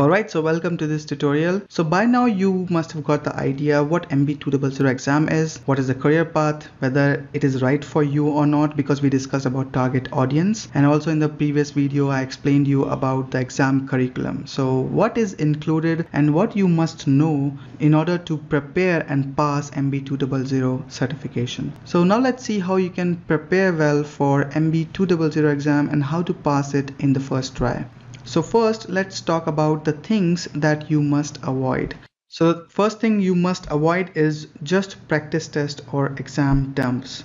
Alright, so welcome to this tutorial. So by now you must have got the idea what MB200 exam is, what is the career path, whether it is right for you or not because we discussed about target audience and also in the previous video I explained you about the exam curriculum. So what is included and what you must know in order to prepare and pass MB200 certification. So now let's see how you can prepare well for MB200 exam and how to pass it in the first try. So first let's talk about the things that you must avoid. So first thing you must avoid is just practice test or exam dumps.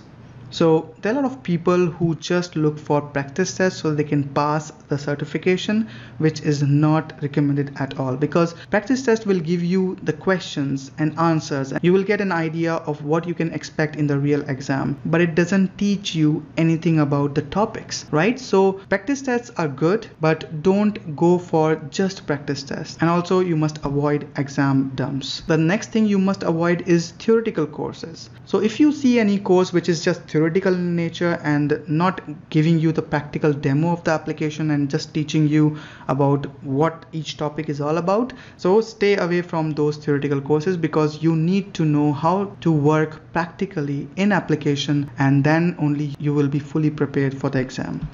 So there are a lot of people who just look for practice tests so they can pass the certification, which is not recommended at all because practice test will give you the questions and answers. You will get an idea of what you can expect in the real exam, but it doesn't teach you anything about the topics, right? So practice tests are good, but don't go for just practice tests. And also you must avoid exam dumps. The next thing you must avoid is theoretical courses. So if you see any course which is just theoretical, theoretical in nature and not giving you the practical demo of the application and just teaching you about what each topic is all about so stay away from those theoretical courses because you need to know how to work practically in application and then only you will be fully prepared for the exam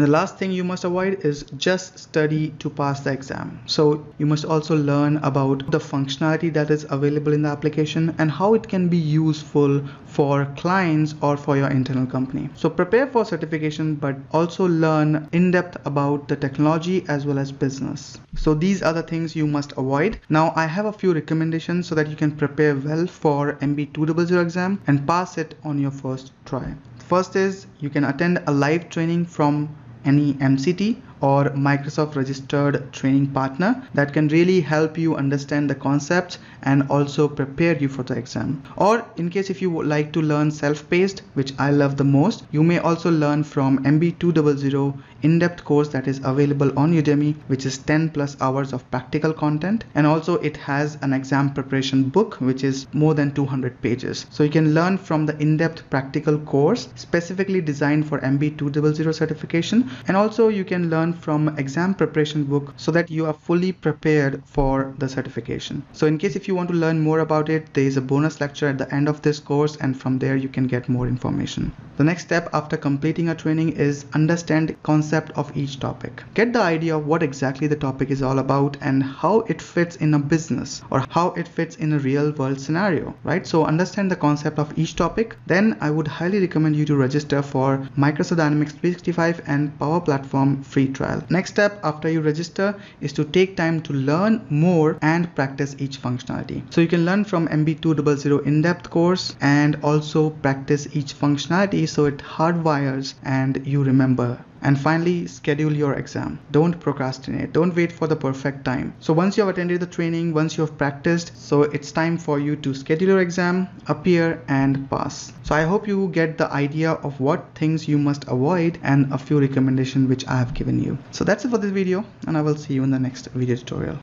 and the last thing you must avoid is just study to pass the exam. So you must also learn about the functionality that is available in the application and how it can be useful for clients or for your internal company. So prepare for certification, but also learn in depth about the technology as well as business. So these are the things you must avoid. Now I have a few recommendations so that you can prepare well for MB200 exam and pass it on your first try. First is you can attend a live training from any MCT or Microsoft registered training partner that can really help you understand the concepts and also prepare you for the exam. Or in case if you would like to learn self-paced, which I love the most, you may also learn from MB200 in-depth course that is available on Udemy, which is 10 plus hours of practical content. And also it has an exam preparation book, which is more than 200 pages. So you can learn from the in-depth practical course specifically designed for MB200 certification. And also you can learn learn from exam preparation book so that you are fully prepared for the certification. So in case if you want to learn more about it, there is a bonus lecture at the end of this course and from there you can get more information. The next step after completing a training is understand concept of each topic. Get the idea of what exactly the topic is all about and how it fits in a business or how it fits in a real world scenario, right? So understand the concept of each topic. Then I would highly recommend you to register for Microsoft Dynamics 365 and Power Platform free training trial. Next step after you register is to take time to learn more and practice each functionality. So you can learn from MB200 in-depth course and also practice each functionality so it hardwires and you remember and finally, schedule your exam. Don't procrastinate. Don't wait for the perfect time. So once you have attended the training, once you have practiced, so it's time for you to schedule your exam, appear and pass. So I hope you get the idea of what things you must avoid and a few recommendations which I have given you. So that's it for this video and I will see you in the next video tutorial.